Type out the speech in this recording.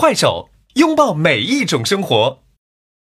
快手，拥抱每一种生活。